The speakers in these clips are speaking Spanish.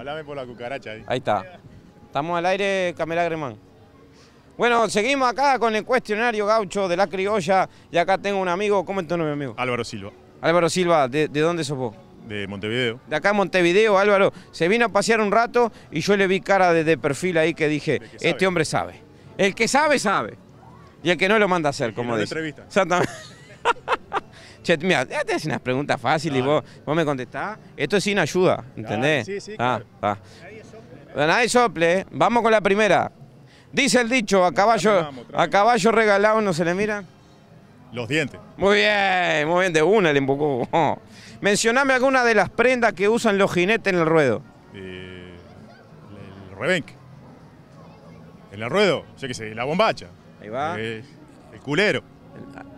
Hablame por la cucaracha ahí. Ahí está. Estamos al aire, Camela Gremán. Bueno, seguimos acá con el cuestionario gaucho de la criolla. Y acá tengo un amigo. ¿Cómo es tu nombre, amigo? Álvaro Silva. Álvaro Silva, ¿de, dónde sos vos? De Montevideo. De acá en Montevideo, Álvaro. Se vino a pasear un rato y yo le vi cara de, perfil ahí que dije, este hombre sabe. El que sabe, sabe. Y el que no lo manda a hacer, como no dice. Entrevista. Exactamente. Che, mira, te haces unas preguntas fáciles y vos, me contestás. Esto es sin ayuda, ¿entendés? sí, sí, ah, claro. Ah. Nadie sople. Vamos con la primera. Dice el dicho, a caballo, a caballo regalado no se le mira. Los dientes. Muy bien, muy bien, de una le empujó. Mencioname alguna de las prendas que usan los jinetes en el ruedo. Eh, el rebenque. En el ruedo, yo que sé, la bombacha. Ahí va. Eh, el culero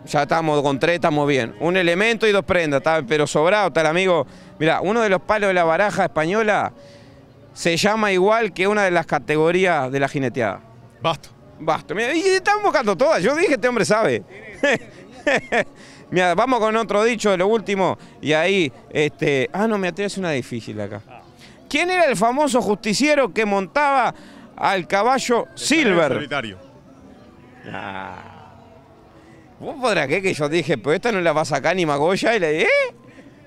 ya estamos con tres, estamos bien. Un elemento y dos prendas, pero sobrado, tal amigo. Mira, uno de los palos de la baraja española se llama igual que una de las categorías de la jineteada. Basto. Basto. y estamos buscando todas. Yo dije, este hombre sabe. Mira, vamos con otro dicho de lo último. Y ahí, este. Ah, no, me atreves una difícil acá. Ah. ¿Quién era el famoso justiciero que montaba al caballo Silver? Ah. ¿Vos podrá qué? Que yo dije, pues esta no la va a sacar ni Magoya. Y le dije, ¿eh?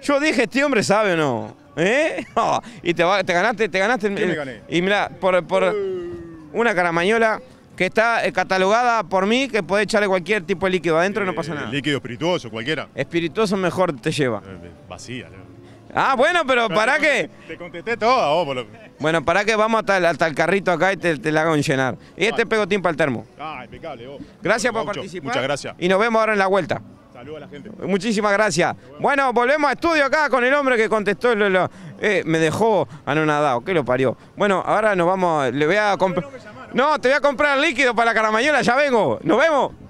Yo dije, este hombre sabe o no. ¿Eh? Oh, y te, ganaste, te ganaste. me gané? Y mira por, por uh. una caramañola que está eh, catalogada por mí, que puede echarle cualquier tipo de líquido adentro y no pasa eh, nada. Líquido espirituoso, cualquiera. Espirituoso mejor te lleva. Eh, vacía, ¿no? Ah, bueno, pero, para qué. Te contesté todo. vos, Bueno, para qué? vamos hasta el, carrito acá y te, lo la hago llenar. Y este pego pegotín para el termo. Ah, impecable, vos. Gracias por participar. Muchas gracias. Y nos vemos ahora en la vuelta. Saludos a la gente. Muchísimas gracias. Bueno. volvemos a estudio acá con el hombre que contestó. Lo, eh, me dejó anonadado, que lo parió. Bueno, ahora nos vamos. Le voy a comprar. No, te voy a comprar líquido para la caramañola, ya vengo. Nos vemos.